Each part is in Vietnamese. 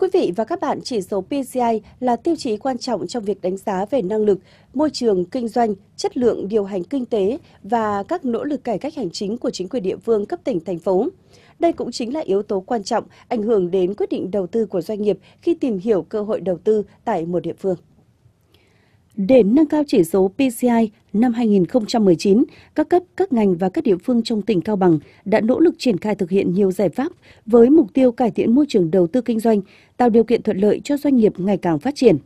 quý vị và các bạn, chỉ số PCI là tiêu chí quan trọng trong việc đánh giá về năng lực, môi trường kinh doanh, chất lượng điều hành kinh tế và các nỗ lực cải cách hành chính của chính quyền địa phương cấp tỉnh thành phố. Đây cũng chính là yếu tố quan trọng ảnh hưởng đến quyết định đầu tư của doanh nghiệp khi tìm hiểu cơ hội đầu tư tại một địa phương. Để nâng cao chỉ số PCI năm 2019, các cấp, các ngành và các địa phương trong tỉnh Cao Bằng đã nỗ lực triển khai thực hiện nhiều giải pháp với mục tiêu cải thiện môi trường đầu tư kinh doanh, tạo điều kiện thuận lợi cho doanh nghiệp ngày càng phát triển.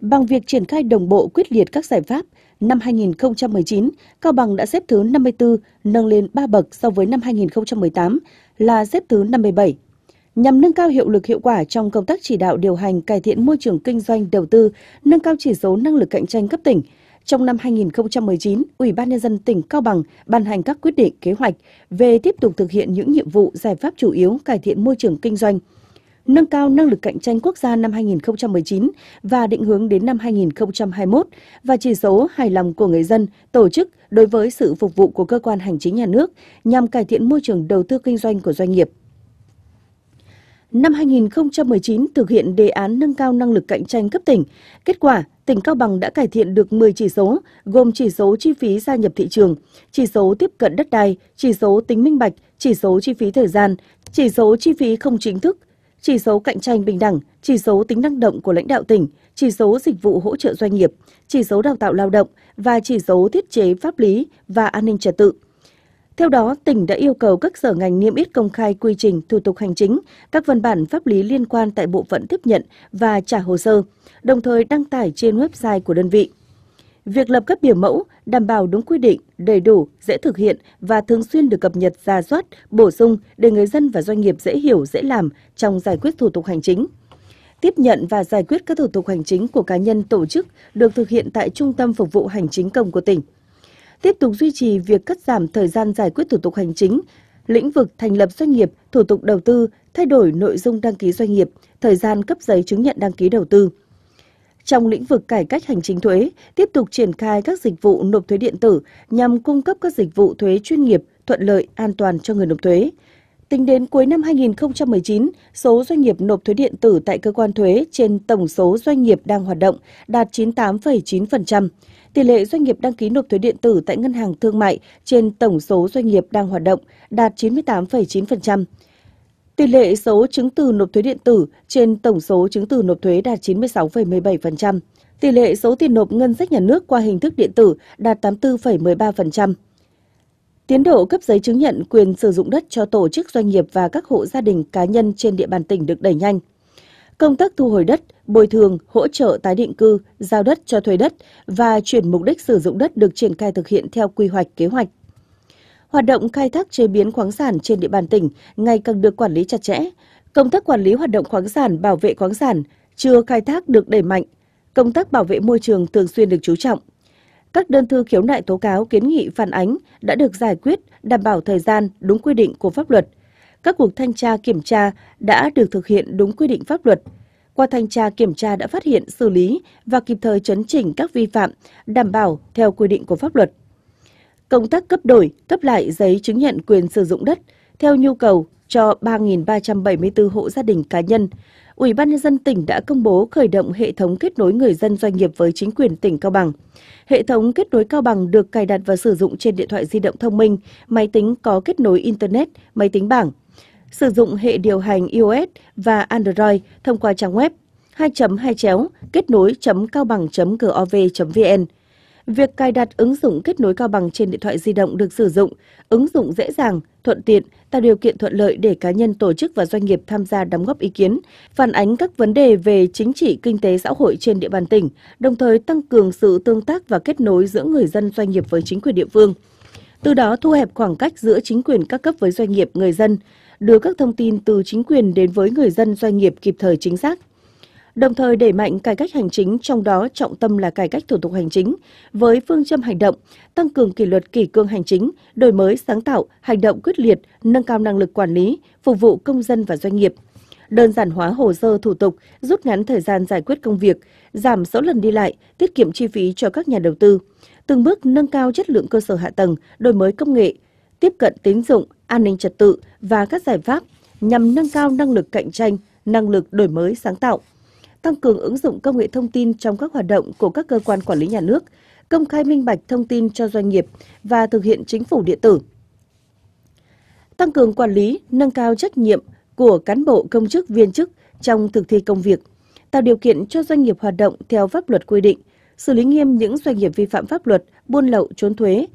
Bằng việc triển khai đồng bộ quyết liệt các giải pháp, năm 2019, Cao Bằng đã xếp thứ 54, nâng lên 3 bậc so với năm 2018 là xếp thứ 57 nhằm nâng cao hiệu lực hiệu quả trong công tác chỉ đạo điều hành cải thiện môi trường kinh doanh đầu tư, nâng cao chỉ số năng lực cạnh tranh cấp tỉnh. Trong năm 2019, Ủy ban nhân dân tỉnh Cao Bằng ban hành các quyết định kế hoạch về tiếp tục thực hiện những nhiệm vụ giải pháp chủ yếu cải thiện môi trường kinh doanh, nâng cao năng lực cạnh tranh quốc gia năm 2019 và định hướng đến năm 2021 và chỉ số hài lòng của người dân, tổ chức đối với sự phục vụ của cơ quan hành chính nhà nước nhằm cải thiện môi trường đầu tư kinh doanh của doanh nghiệp năm 2019 thực hiện đề án nâng cao năng lực cạnh tranh cấp tỉnh. Kết quả, tỉnh Cao Bằng đã cải thiện được 10 chỉ số, gồm chỉ số chi phí gia nhập thị trường, chỉ số tiếp cận đất đai, chỉ số tính minh bạch, chỉ số chi phí thời gian, chỉ số chi phí không chính thức, chỉ số cạnh tranh bình đẳng, chỉ số tính năng động của lãnh đạo tỉnh, chỉ số dịch vụ hỗ trợ doanh nghiệp, chỉ số đào tạo lao động và chỉ số thiết chế pháp lý và an ninh trật tự. Theo đó, tỉnh đã yêu cầu các sở ngành niêm yết công khai quy trình, thủ tục hành chính, các văn bản pháp lý liên quan tại bộ phận tiếp nhận và trả hồ sơ, đồng thời đăng tải trên website của đơn vị. Việc lập các biểu mẫu đảm bảo đúng quy định, đầy đủ, dễ thực hiện và thường xuyên được cập nhật ra soát, bổ sung để người dân và doanh nghiệp dễ hiểu, dễ làm trong giải quyết thủ tục hành chính. Tiếp nhận và giải quyết các thủ tục hành chính của cá nhân tổ chức được thực hiện tại Trung tâm Phục vụ Hành chính Công của tỉnh tiếp tục duy trì việc cắt giảm thời gian giải quyết thủ tục hành chính, lĩnh vực thành lập doanh nghiệp, thủ tục đầu tư, thay đổi nội dung đăng ký doanh nghiệp, thời gian cấp giấy chứng nhận đăng ký đầu tư. Trong lĩnh vực cải cách hành chính thuế, tiếp tục triển khai các dịch vụ nộp thuế điện tử nhằm cung cấp các dịch vụ thuế chuyên nghiệp, thuận lợi, an toàn cho người nộp thuế, Tính đến cuối năm 2019, số doanh nghiệp nộp thuế điện tử tại cơ quan thuế trên tổng số doanh nghiệp đang hoạt động đạt 98,9%. Tỷ lệ doanh nghiệp đăng ký nộp thuế điện tử tại ngân hàng thương mại trên tổng số doanh nghiệp đang hoạt động đạt 98,9%. Tỷ lệ số chứng từ nộp thuế điện tử trên tổng số chứng từ nộp thuế đạt 96,17%. Tỷ lệ số tiền nộp ngân sách nhà nước qua hình thức điện tử đạt 84,13%. Tiến độ cấp giấy chứng nhận quyền sử dụng đất cho tổ chức doanh nghiệp và các hộ gia đình cá nhân trên địa bàn tỉnh được đẩy nhanh. Công tác thu hồi đất, bồi thường, hỗ trợ tái định cư, giao đất cho thuê đất và chuyển mục đích sử dụng đất được triển khai thực hiện theo quy hoạch kế hoạch. Hoạt động khai thác chế biến khoáng sản trên địa bàn tỉnh ngày càng được quản lý chặt chẽ. Công tác quản lý hoạt động khoáng sản, bảo vệ khoáng sản chưa khai thác được đẩy mạnh. Công tác bảo vệ môi trường thường xuyên được chú trọng. Các đơn thư khiếu nại tố cáo kiến nghị phản ánh đã được giải quyết đảm bảo thời gian đúng quy định của pháp luật. Các cuộc thanh tra kiểm tra đã được thực hiện đúng quy định pháp luật. Qua thanh tra kiểm tra đã phát hiện, xử lý và kịp thời chấn chỉnh các vi phạm đảm bảo theo quy định của pháp luật. Công tác cấp đổi, cấp lại giấy chứng nhận quyền sử dụng đất theo nhu cầu cho 3.374 hộ gia đình cá nhân, Ủy ban nhân dân tỉnh đã công bố khởi động hệ thống kết nối người dân doanh nghiệp với chính quyền tỉnh Cao Bằng. Hệ thống kết nối Cao Bằng được cài đặt và sử dụng trên điện thoại di động thông minh, máy tính có kết nối internet, máy tính bảng, sử dụng hệ điều hành iOS và Android thông qua trang web 2.2 chéo kết nối.caobang.gov.vn Việc cài đặt ứng dụng kết nối Cao Bằng trên điện thoại di động được sử dụng, ứng dụng dễ dàng, thuận tiện, tạo điều kiện thuận lợi để cá nhân, tổ chức và doanh nghiệp tham gia đóng góp ý kiến, phản ánh các vấn đề về chính trị, kinh tế, xã hội trên địa bàn tỉnh, đồng thời tăng cường sự tương tác và kết nối giữa người dân doanh nghiệp với chính quyền địa phương. Từ đó thu hẹp khoảng cách giữa chính quyền các cấp với doanh nghiệp, người dân, đưa các thông tin từ chính quyền đến với người dân doanh nghiệp kịp thời chính xác đồng thời đẩy mạnh cải cách hành chính, trong đó trọng tâm là cải cách thủ tục hành chính, với phương châm hành động, tăng cường kỷ luật kỷ cương hành chính, đổi mới sáng tạo, hành động quyết liệt, nâng cao năng lực quản lý, phục vụ công dân và doanh nghiệp đơn giản hóa hồ sơ thủ tục, rút ngắn thời gian giải quyết công việc, giảm số lần đi lại, tiết kiệm chi phí cho các nhà đầu tư, từng bước nâng cao chất lượng cơ sở hạ tầng, đổi mới công nghệ, tiếp cận tín dụng, an ninh trật tự và các giải pháp nhằm nâng cao năng lực cạnh tranh, năng lực đổi mới sáng tạo tăng cường ứng dụng công nghệ thông tin trong các hoạt động của các cơ quan quản lý nhà nước, công khai minh bạch thông tin cho doanh nghiệp và thực hiện chính phủ điện tử. Tăng cường quản lý, nâng cao trách nhiệm của cán bộ công chức viên chức trong thực thi công việc, tạo điều kiện cho doanh nghiệp hoạt động theo pháp luật quy định, xử lý nghiêm những doanh nghiệp vi phạm pháp luật, buôn lậu, trốn thuế,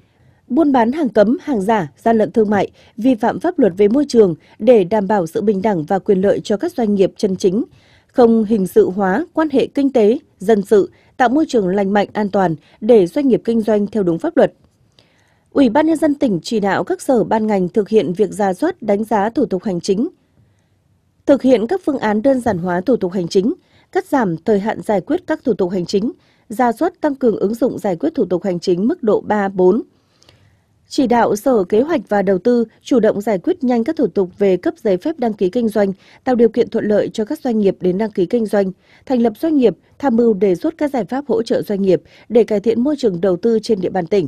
buôn bán hàng cấm, hàng giả, gian lận thương mại, vi phạm pháp luật về môi trường để đảm bảo sự bình đẳng và quyền lợi cho các doanh nghiệp chân chính, không hình sự hóa quan hệ kinh tế, dân sự, tạo môi trường lành mạnh an toàn để doanh nghiệp kinh doanh theo đúng pháp luật. Ủy ban nhân dân tỉnh chỉ đạo các sở ban ngành thực hiện việc ra soát đánh giá thủ tục hành chính, thực hiện các phương án đơn giản hóa thủ tục hành chính, cắt giảm thời hạn giải quyết các thủ tục hành chính, ra soát tăng cường ứng dụng giải quyết thủ tục hành chính mức độ 3 4 chỉ đạo Sở Kế hoạch và Đầu tư chủ động giải quyết nhanh các thủ tục về cấp giấy phép đăng ký kinh doanh, tạo điều kiện thuận lợi cho các doanh nghiệp đến đăng ký kinh doanh, thành lập doanh nghiệp, tham mưu đề xuất các giải pháp hỗ trợ doanh nghiệp để cải thiện môi trường đầu tư trên địa bàn tỉnh.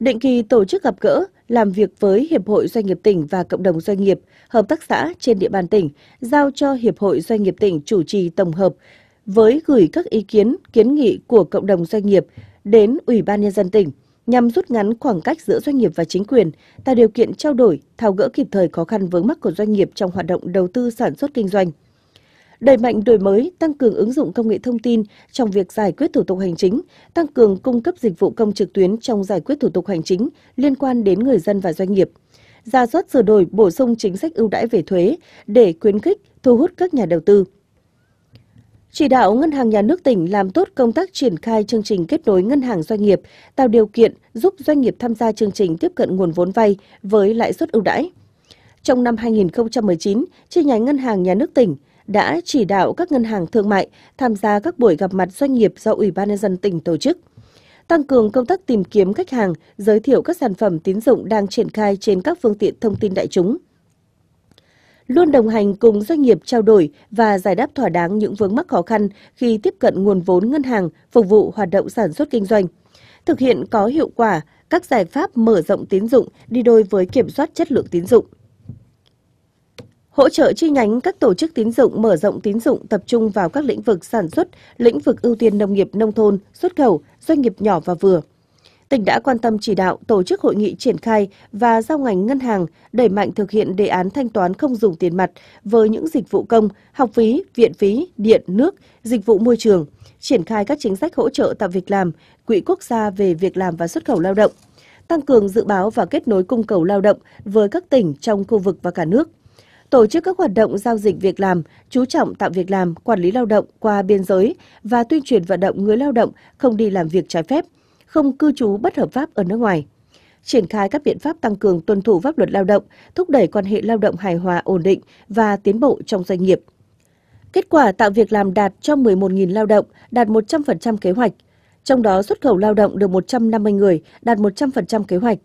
Định kỳ tổ chức gặp gỡ, làm việc với Hiệp hội Doanh nghiệp tỉnh và cộng đồng doanh nghiệp, hợp tác xã trên địa bàn tỉnh, giao cho Hiệp hội Doanh nghiệp tỉnh chủ trì tổng hợp với gửi các ý kiến, kiến nghị của cộng đồng doanh nghiệp đến Ủy ban Nhân dân tỉnh nhằm rút ngắn khoảng cách giữa doanh nghiệp và chính quyền, tạo điều kiện trao đổi, thao gỡ kịp thời khó khăn vướng mắc của doanh nghiệp trong hoạt động đầu tư sản xuất kinh doanh. Đẩy mạnh đổi mới, tăng cường ứng dụng công nghệ thông tin trong việc giải quyết thủ tục hành chính, tăng cường cung cấp dịch vụ công trực tuyến trong giải quyết thủ tục hành chính liên quan đến người dân và doanh nghiệp. Ra soát sửa đổi, bổ sung chính sách ưu đãi về thuế để khuyến khích, thu hút các nhà đầu tư. Chỉ đạo Ngân hàng Nhà nước tỉnh làm tốt công tác triển khai chương trình kết nối ngân hàng doanh nghiệp, tạo điều kiện giúp doanh nghiệp tham gia chương trình tiếp cận nguồn vốn vay với lãi suất ưu đãi. Trong năm 2019, chi nhánh Ngân hàng Nhà nước tỉnh đã chỉ đạo các ngân hàng thương mại tham gia các buổi gặp mặt doanh nghiệp do Ủy ban nhân dân tỉnh tổ chức tăng cường công tác tìm kiếm khách hàng, giới thiệu các sản phẩm tín dụng đang triển khai trên các phương tiện thông tin đại chúng luôn đồng hành cùng doanh nghiệp trao đổi và giải đáp thỏa đáng những vướng mắc khó khăn khi tiếp cận nguồn vốn ngân hàng phục vụ hoạt động sản xuất kinh doanh. Thực hiện có hiệu quả các giải pháp mở rộng tín dụng đi đôi với kiểm soát chất lượng tín dụng hỗ trợ chi nhánh các tổ chức tín dụng mở rộng tín dụng tập trung vào các lĩnh vực sản xuất, lĩnh vực ưu tiên nông nghiệp nông thôn, xuất khẩu, doanh nghiệp nhỏ và vừa tỉnh đã quan tâm chỉ đạo tổ chức hội nghị triển khai và giao ngành ngân hàng đẩy mạnh thực hiện đề án thanh toán không dùng tiền mặt với những dịch vụ công, học phí, viện phí, điện, nước, dịch vụ môi trường, triển khai các chính sách hỗ trợ tạo việc làm, quỹ quốc gia về việc làm và xuất khẩu lao động, tăng cường dự báo và kết nối cung cầu lao động với các tỉnh trong khu vực và cả nước tổ chức các hoạt động giao dịch việc làm, chú trọng tạo việc làm, quản lý lao động qua biên giới và tuyên truyền vận động người lao động không đi làm việc trái phép, không cư trú bất hợp pháp ở nước ngoài triển khai các biện pháp tăng cường tuân thủ pháp luật lao động, thúc đẩy quan hệ lao động hài hòa ổn định và tiến bộ trong doanh nghiệp. Kết quả tạo việc làm đạt cho 11.000 lao động, đạt 100% kế hoạch. Trong đó xuất khẩu lao động được 150 người, đạt 100% kế hoạch.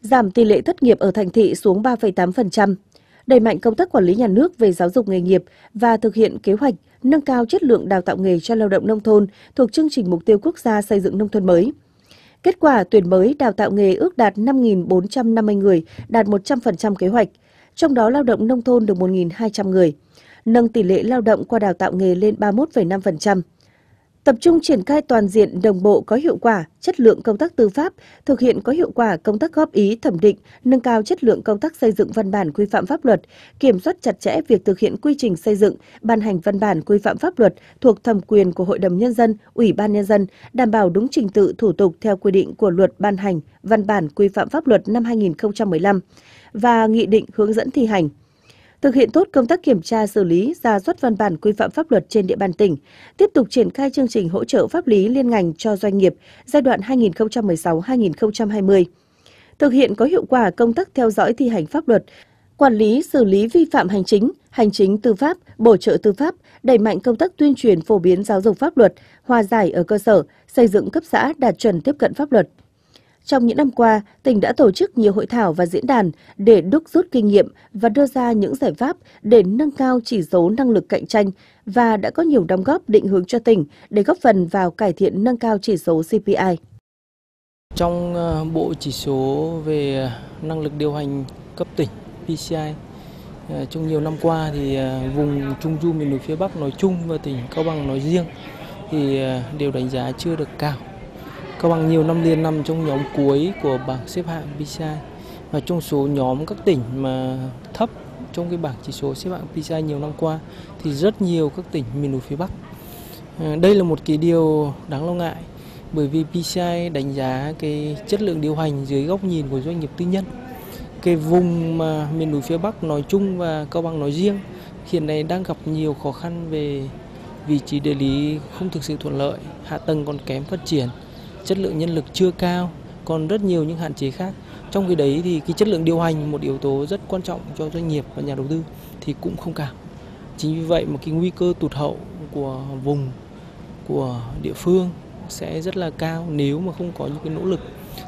Giảm tỷ lệ thất nghiệp ở thành thị xuống 3,8%. Đẩy mạnh công tác quản lý nhà nước về giáo dục nghề nghiệp và thực hiện kế hoạch nâng cao chất lượng đào tạo nghề cho lao động nông thôn thuộc chương trình mục tiêu quốc gia xây dựng nông thôn mới Kết quả tuyển mới đào tạo nghề ước đạt 5.450 người, đạt 100% kế hoạch, trong đó lao động nông thôn được 1.200 người, nâng tỷ lệ lao động qua đào tạo nghề lên 31,5% tập trung triển khai toàn diện đồng bộ có hiệu quả chất lượng công tác tư pháp, thực hiện có hiệu quả công tác góp ý thẩm định, nâng cao chất lượng công tác xây dựng văn bản quy phạm pháp luật, kiểm soát chặt chẽ việc thực hiện quy trình xây dựng, ban hành văn bản quy phạm pháp luật thuộc thẩm quyền của Hội đồng nhân dân, Ủy ban nhân dân, đảm bảo đúng trình tự thủ tục theo quy định của luật ban hành văn bản quy phạm pháp luật năm 2015 và nghị định hướng dẫn thi hành thực hiện tốt công tác kiểm tra xử lý, ra soát văn bản quy phạm pháp luật trên địa bàn tỉnh, tiếp tục triển khai chương trình hỗ trợ pháp lý liên ngành cho doanh nghiệp giai đoạn 2016-2020 thực hiện có hiệu quả công tác theo dõi thi hành pháp luật, quản lý xử lý vi phạm hành chính, hành chính tư pháp, bổ trợ tư pháp, đẩy mạnh công tác tuyên truyền phổ biến giáo dục pháp luật, hòa giải ở cơ sở, xây dựng cấp xã đạt chuẩn tiếp cận pháp luật. Trong những năm qua, tỉnh đã tổ chức nhiều hội thảo và diễn đàn để đúc rút kinh nghiệm và đưa ra những giải pháp để nâng cao chỉ số năng lực cạnh tranh và đã có nhiều đóng góp định hướng cho tỉnh để góp phần vào cải thiện nâng cao chỉ số CPI. Trong ờ, bộ chỉ số về năng lực điều hành cấp tỉnh PCI ờ, trong nhiều năm qua thì ờ, vùng trung du miền núi phía Bắc nói chung và tỉnh Cao Bằng nói riêng thì đều đánh giá chưa được cao Cao bằng nhiều năm liên nằm trong nhóm cuối của bảng xếp hạng PISA và trong số nhóm các tỉnh mà thấp trong cái bảng chỉ số xếp hạng PISA nhiều năm qua thì rất nhiều các tỉnh miền núi phía Bắc. À, đây là một cái điều đáng lo ngại bởi vì PISA đánh giá cái chất lượng điều hành dưới góc nhìn của doanh nghiệp tư nhân. Cái vùng mà miền núi phía Bắc nói chung và Cao Bằng nói riêng hiện nay đang gặp nhiều khó khăn về vị trí địa lý không thực sự thuận lợi, hạ tầng còn kém phát triển chất lượng nhân lực chưa cao, còn rất nhiều những hạn chế khác. Trong cái đấy thì cái chất lượng điều hành một yếu tố rất quan trọng cho doanh nghiệp và nhà đầu tư thì cũng không cao. Chính vì vậy mà cái nguy cơ tụt hậu của vùng, của địa phương sẽ rất là cao nếu mà không có những cái nỗ lực.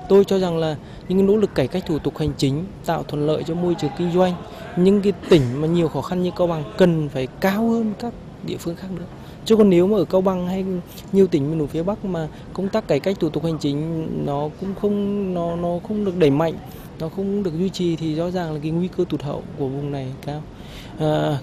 Tôi cho rằng là những cái nỗ lực cải cách thủ tục hành chính tạo thuận lợi cho môi trường kinh doanh những cái tỉnh mà nhiều khó khăn như Cao Bằng cần phải cao hơn các địa phương khác nữa. Chứ còn nếu mà ở Cao Bằng hay nhiều tỉnh miền núi phía Bắc mà công tác cải cách thủ tục hành chính nó cũng không nó nó không được đẩy mạnh, nó không được duy trì thì rõ ràng là cái nguy cơ tụt hậu của vùng này cao. À,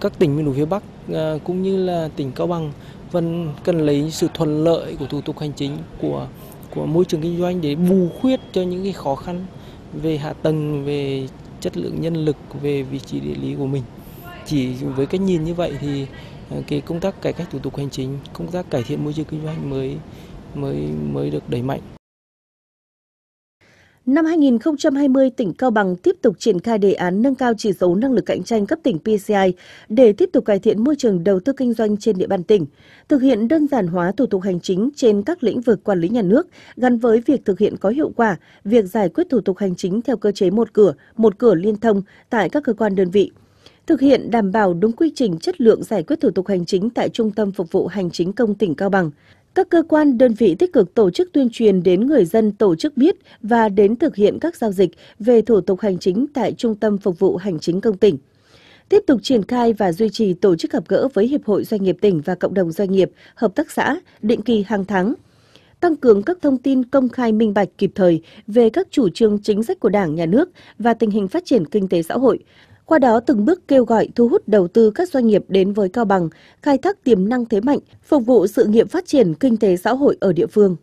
các tỉnh miền núi phía Bắc à, cũng như là tỉnh Cao Bằng vẫn cần lấy sự thuận lợi của thủ tục hành chính của của môi trường kinh doanh để bù khuyết cho những cái khó khăn về hạ tầng, về chất lượng nhân lực, về vị trí địa lý của mình chỉ với cái nhìn như vậy thì ờ, cái công tác cải cách thủ tục hành chính, công tác cải thiện môi trường kinh doanh mới mới mới được đẩy mạnh. Năm 2020, tỉnh Cao Bằng tiếp tục triển khai đề án nâng cao chỉ số năng lực cạnh tranh cấp tỉnh PCI để tiếp tục cải thiện môi trường đầu tư kinh doanh trên địa bàn tỉnh, thực hiện đơn giản hóa thủ tục hành chính trên các lĩnh vực quản lý nhà nước gắn với việc thực hiện có hiệu quả việc giải quyết thủ tục hành chính theo cơ chế một cửa, một cửa liên thông tại các cơ quan đơn vị thực hiện đảm bảo đúng quy trình chất lượng giải quyết thủ tục hành chính tại Trung tâm Phục vụ Hành chính công tỉnh Cao Bằng. Các cơ quan, đơn vị tích cực tổ chức tuyên truyền đến người dân tổ chức biết và đến thực hiện các giao dịch về thủ tục hành chính tại Trung tâm Phục vụ Hành chính công tỉnh tiếp tục triển khai và duy trì tổ chức gặp gỡ với Hiệp hội Doanh nghiệp tỉnh và cộng đồng doanh nghiệp, hợp tác xã, định kỳ hàng tháng, tăng cường các thông tin công khai minh bạch kịp thời về các chủ trương chính sách của Đảng, Nhà nước và tình hình phát triển kinh tế xã hội, qua đó từng bước kêu gọi thu hút đầu tư các doanh nghiệp đến với Cao Bằng, khai thác tiềm năng thế mạnh, phục vụ sự nghiệp phát triển kinh tế xã hội ở địa phương.